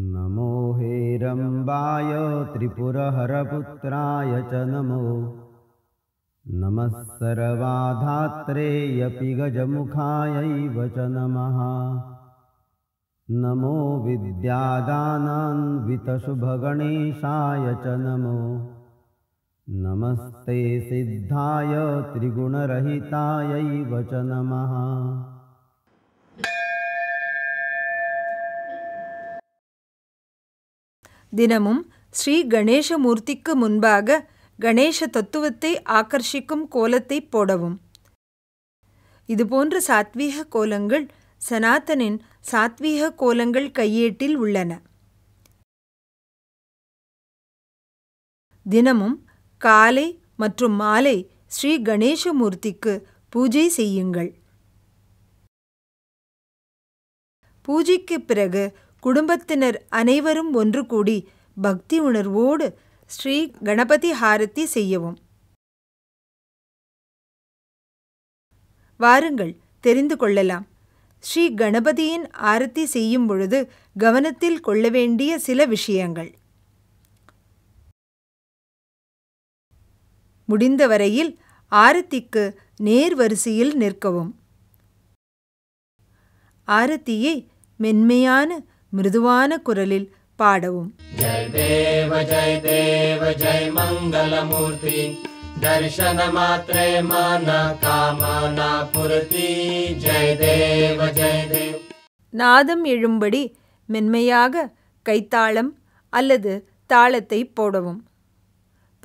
नमो हेरम्बाय त्रिपुरहरपुत्राय च नमो नमःधात्रेयपि गजमुखायै वच नमः नमो विद्यादानान्वितशुभगणेशाय च नमो नमस्ते सिद्धाय त्रिगुणरहितायै वच नमः தினமும் ஸ்ரீ கணேசமூர்த்திக்கு முன்பாக கணேச தத்துவத்தை ஆக்கர்ஷிக்கும் கோலத்தை போடவும் இதுபோன்ற சாத்வீக கோலங்கள் சனாதனின் சாத்வீக கோலங்கள் கையேட்டில் உள்ளன தினமும் காலை மற்றும் மாலை ஸ்ரீ கணேசமூர்த்திக்கு பூஜை செய்யுங்கள் பூஜைக்கு பிறகு குடும்பத்தினர் அனைவரும் ஒன்று கூடி பக்தி உணர்வோடு ஸ்ரீ கணபதி ஹாரத்தி செய்யவும் வாருங்கள் தெரிந்து கொள்ளலாம் ஸ்ரீ கணபதியின் ஆரத்தி செய்யும் பொழுது கவனத்தில் கொள்ள வேண்டிய சில விஷயங்கள் முடிந்தவரையில் ஆரத்திக்கு நேர் வரிசையில் நிற்கவும் ஆரத்தியை மென்மையான மிருதுவான குரலில் பாடவும் ஜெய் தேவ ஜெய் தேவ ஜெய் மங்களமூர்த்தி மாத்திரே माना कामना पुरति जय தேவ जय देव நாதம் எழும்படி மென்மையாக கைத்தாளம் அல்லது தாளத்தை போடவும்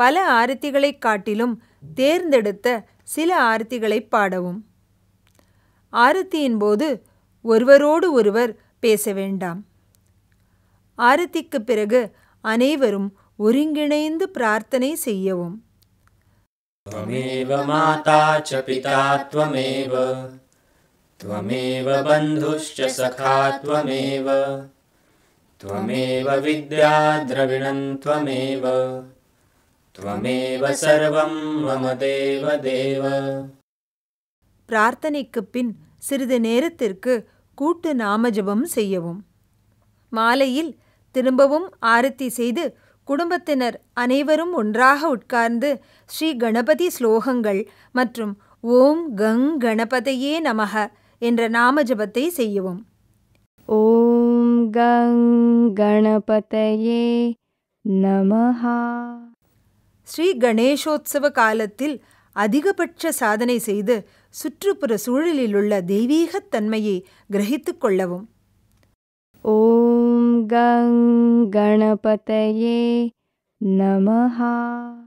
பல ஆரத்திகளை காட்டிலும் தேர்ந்தெடுத்த சில ஆரத்திகளை பாடவும் ஆரத்தியின் போது ஒருவரோடு ஒருவர் பேச வேண்டாம் ஆரத்திக்கு பிறகு அனைவரும் ஒருங்கிணைந்து பிரார்த்தனை செய்யவும் त्वमेव माता च पिता त्वमेव त्वमेव बन्धुश्च सखा त्वमेव त्वमेव विद्या द्रविणं त्वमेव त्वमेव सर्वं मम देव देव பிரார்த்தனைக்கு பின் சிறிது நேரத்திற்கு கூட்டு நாமஜபம் செய்யவும் மாலையில் திரும்பவும் ஆரத்தி செய்து குடும்பத்தினர் அனைவரும் ஒன்றாக உட்கார்ந்து ஸ்ரீ கணபதி ஸ்லோகங்கள் மற்றும் ஓம் கங் கணபதையே நமக என்ற நாம ஜபத்தை செய்யவும் ஓம் கங் கணபதையே நமஹா ஸ்ரீ கணேசோத்சவ காலத்தில் அதிகபட்ச சாதனை செய்து சுற்றுப்புற சூழலிலுள்ள தன்மையை கிரகித்து கொள்ளவும் ஓ गङ्गणपतये नमः